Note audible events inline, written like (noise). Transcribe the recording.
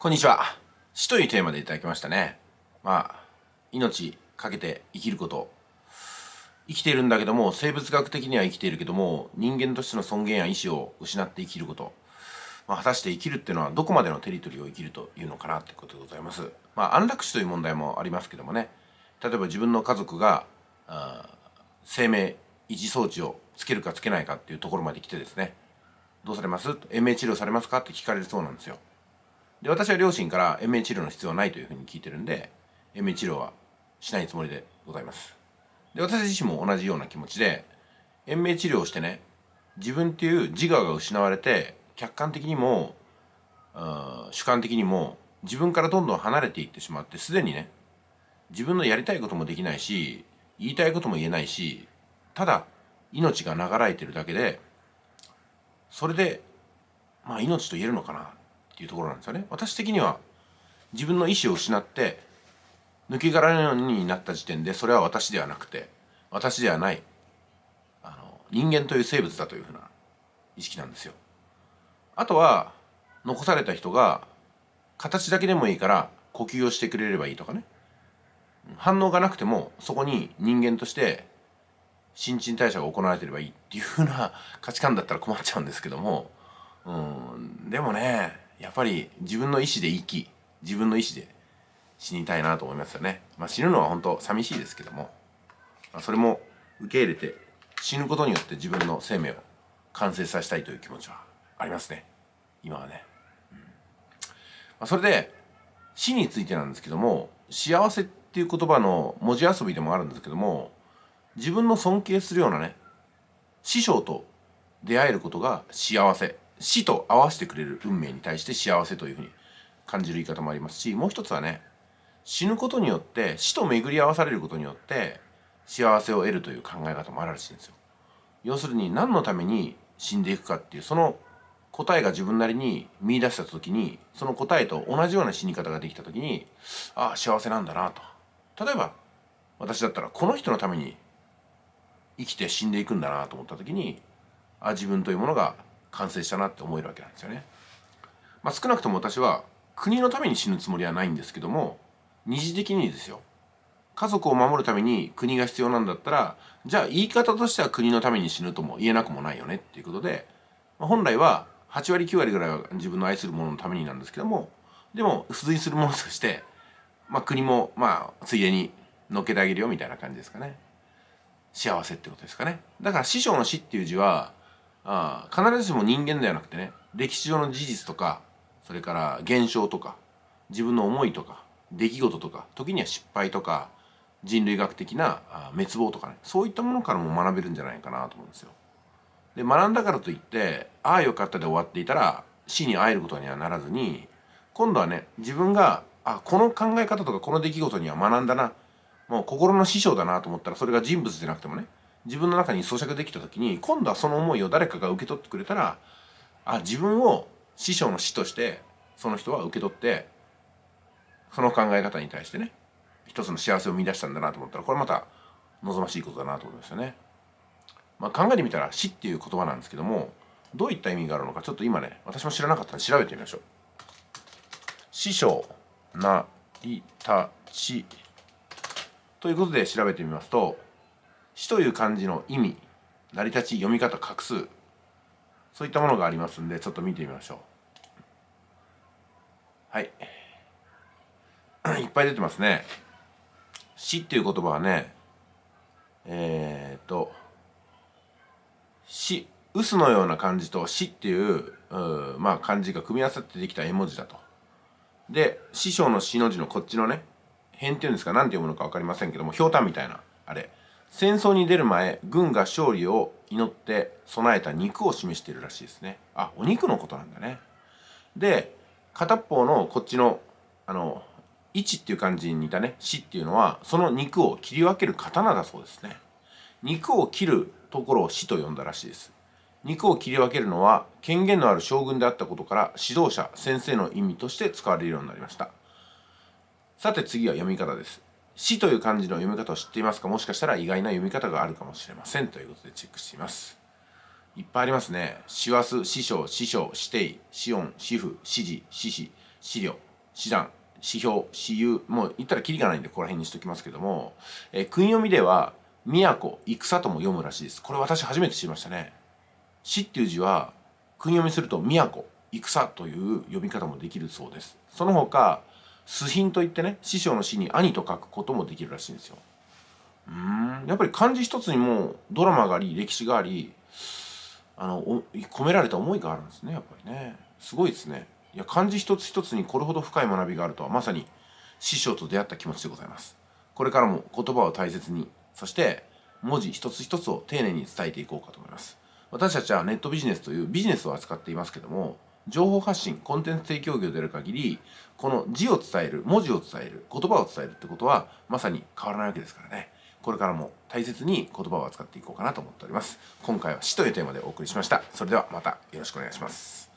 こんにちは。死というテーマでいただきましたね。まあ、命かけて生きること。生きているんだけども、生物学的には生きているけども、人間としての尊厳や意志を失って生きること。まあ、果たして生きるっていうのはどこまでのテリトリーを生きるというのかなってことでございます。まあ、安楽死という問題もありますけどもね。例えば自分の家族が、あ生命維持装置をつけるかつけないかっていうところまで来てですね、どうされます延命治療されますかって聞かれるそうなんですよ。で私は両親から延命治療の必要はないというふうに聞いてるんで延命治療はしないつもりでございますで私自身も同じような気持ちで延命治療をしてね自分っていう自我が失われて客観的にも主観的にも自分からどんどん離れていってしまってすでにね自分のやりたいこともできないし言いたいことも言えないしただ命が流れてるだけでそれでまあ命と言えるのかなっていうところなんですよね私的には自分の意思を失って抜け殻になった時点でそれは私ではなくて私ではないあの人間という生物だというふうな意識なんですよ。あとは残された人が形だけでもいいから呼吸をしてくれればいいとかね反応がなくてもそこに人間として新陳代謝が行われてればいいっていうふうな価値観だったら困っちゃうんですけどもうんでもねやっぱり自分の意思で生き自分の意思で死にたいなと思いますよね、まあ、死ぬのは本当寂しいですけども、まあ、それも受け入れて死ぬことによって自分の生命を完成させたいという気持ちはありますね今はね、うんまあ、それで死についてなんですけども幸せっていう言葉の文字遊びでもあるんですけども自分の尊敬するようなね師匠と出会えることが幸せ死と合わせてくれる運命に対して幸せというふうに感じる言い方もありますしもう一つはね死ぬことによって死と巡り合わされることによって幸せを得るという考え方もあるらしいんですよ。要するに何のために死んでいくかっていうその答えが自分なりに見出した時にその答えと同じような死に方ができた時にああ幸せなんだなと例えば私だったらこの人のために生きて死んでいくんだなと思った時にあ自分というものが完成したなって思えるわけなんですよね。まあ、少なくとも私は国のために死ぬつもりはないんですけども二次的にですよ家族を守るために国が必要なんだったらじゃあ言い方としては国のために死ぬとも言えなくもないよねっていうことで、まあ、本来は8割9割ぐらいは自分の愛する者ののためになんですけどもでも付随するものとして、まあ、国もまあついでに乗っけてあげるよみたいな感じですかね幸せってことですかねだから師匠の死っていう字はあ必ずしも人間ではなくてね歴史上の事実とかそれから現象とか自分の思いとか出来事とか時には失敗とか人類学的な滅亡とかねそういったものからも学べるんじゃないかなと思うんですよ。で学んだからといってああよかったで終わっていたら死に会えることにはならずに今度はね自分があこの考え方とかこの出来事には学んだなもう心の師匠だなと思ったらそれが人物じゃなくてもね自分の中に咀嚼できた時に今度はその思いを誰かが受け取ってくれたらあ自分を師匠の師としてその人は受け取ってその考え方に対してね一つの幸せを生み出したんだなと思ったらこれまた望ましいことだなと思いましたね。まあ、考えてみたら死っていう言葉なんですけどもどういった意味があるのかちょっと今ね私も知らなかったので調べてみましょう。師匠なりたちということで調べてみますと死という漢字の意味成り立ち読み方画数そういったものがありますんでちょっと見てみましょうはい (clears throat) いっぱい出てますね死っていう言葉はねえっ、と死臼のような漢字と死っていうまあ、漢字が組み合わさってできた絵文字だとで師匠の死の字のこっちのね辺っていうんですか何て読むのか分かりませんけどもひょうたんみたいなあれ戦争に出る前軍が勝利を祈って備えた肉を示しているらしいですねあお肉のことなんだねで片方のこっちのあの「一」っていう漢字に似たね「死」っていうのはその肉を切り分ける刀だそうですね肉を切るところを死と呼んだらしいです肉を切り分けるのは権限のある将軍であったことから指導者先生の意味として使われるようになりましたさて次は読み方です死という漢字の読み方を知っていますかもしかしたら意外な読み方があるかもしれませんということでチェックしていますいっぱいありますね師走師匠師匠死弟死音死父死事死死、死領師団指標私有もう言ったらキリがないんでここら辺にしときますけども、えー、訓読みでは都戦とも読むらしいですこれ私初めて知りましたね死っていう字は訓読みすると都戦という読み方もできるそうですその他主品といってね師匠の師に兄と書くこともできるらしいんですようんやっぱり漢字一つにもドラマがあり歴史がありあの込められた思いがあるんですねやっぱりねすごいですねいや漢字一つ一つにこれほど深い学びがあるとはまさに師匠と出会った気持ちでございますこれからも言葉を大切にそして文字一つ一つを丁寧に伝えていこうかと思います私たちはネットビジネスというビジネスを扱っていますけども情報発信コンテンツ提供業である限りこの字を伝える文字を伝える言葉を伝えるってことはまさに変わらないわけですからねこれからも大切に言葉を扱っていこうかなと思っております今回は死というテーマでお送りしましたそれではまたよろしくお願いします